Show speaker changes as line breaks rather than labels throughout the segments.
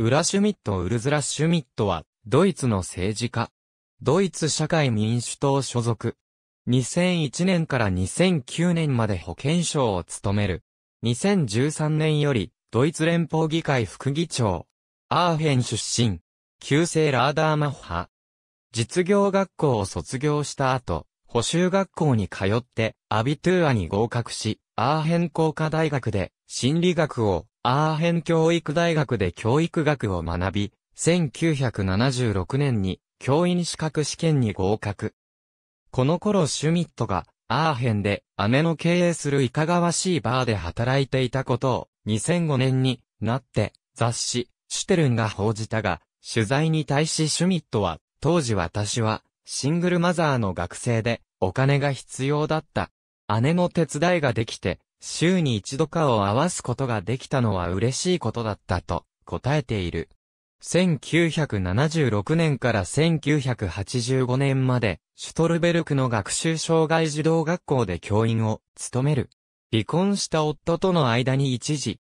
ウラ・シュミット・ウルズラ・シュミットは、ドイツの政治家。ドイツ社会民主党所属。2001年から2009年まで保健省を務める。2013年より、ドイツ連邦議会副議長。アーヘン出身。旧制ラーダーマッハ。実業学校を卒業した後、補修学校に通って、アビトゥーアに合格し、アーヘン工科大学で心理学を、アーヘン教育大学で教育学を学び、1976年に教員資格試験に合格。この頃シュミットがアーヘンで姉の経営するいかがわしいバーで働いていたことを2005年になって雑誌シュテルンが報じたが、取材に対しシュミットは当時私はシングルマザーの学生でお金が必要だった姉の手伝いができて、週に一度顔を合わすことができたのは嬉しいことだったと答えている。1976年から1985年まで、シュトルベルクの学習障害児童学校で教員を務める。離婚した夫との間に一時、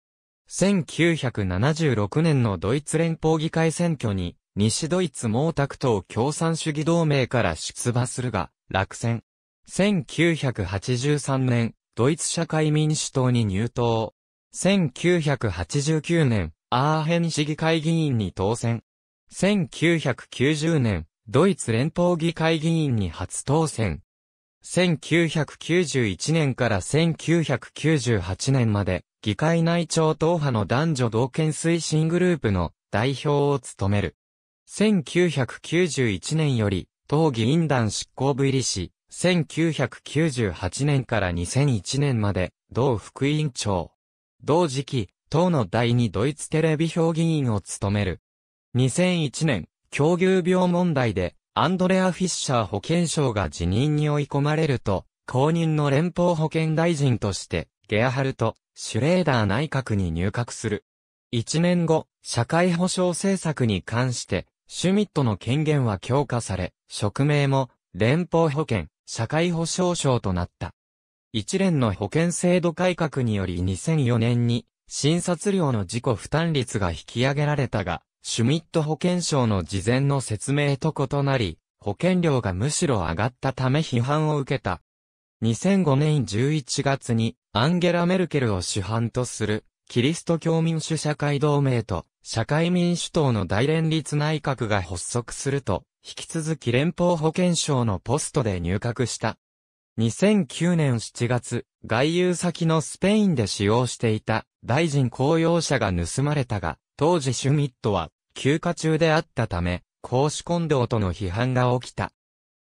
1976年のドイツ連邦議会選挙に、西ドイツ毛沢東共産主義同盟から出馬するが、落選。1983年、ドイツ社会民主党に入党。1989年、アーヘン市議会議員に当選。1990年、ドイツ連邦議会議員に初当選。1991年から1998年まで、議会内庁党派の男女同権推進グループの代表を務める。1991年より、党議員団執行部入りし、1998年から2001年まで、同副委員長。同時期、党の第二ドイツテレビ評議員を務める。2001年、狂牛病問題で、アンドレア・フィッシャー保健相が辞任に追い込まれると、公認の連邦保健大臣として、ゲアハルト、シュレーダー内閣に入閣する。1年後、社会保障政策に関して、シュミットの権限は強化され、職名も、連邦保険、社会保障省となった。一連の保険制度改革により2004年に、診察料の自己負担率が引き上げられたが、シュミット保険省の事前の説明と異なり、保険料がむしろ上がったため批判を受けた。2005年11月に、アンゲラ・メルケルを主犯とする、キリスト教民主社会同盟と、社会民主党の大連立内閣が発足すると、引き続き連邦保健省のポストで入閣した。2009年7月、外遊先のスペインで使用していた大臣公用車が盗まれたが、当時シュミットは休暇中であったため、公私混同との批判が起きた。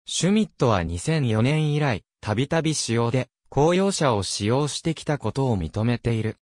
シュミットは2004年以来、たびたび使用で公用車を使用してきたことを認めている。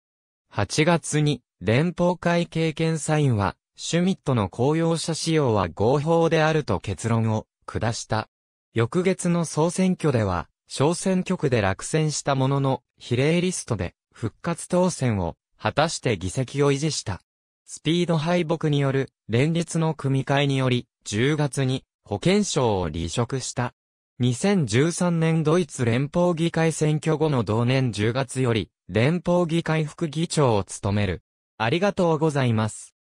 8月に連邦会経験サインはシュミットの公用車使用は合法であると結論を下した。翌月の総選挙では、小選挙区で落選したものの、比例リストで復活当選を果たして議席を維持した。スピード敗北による連立の組み替えにより、10月に保健省を離職した。2013年ドイツ連邦議会選挙後の同年10月より、連邦議会副議長を務める。ありがとうございます。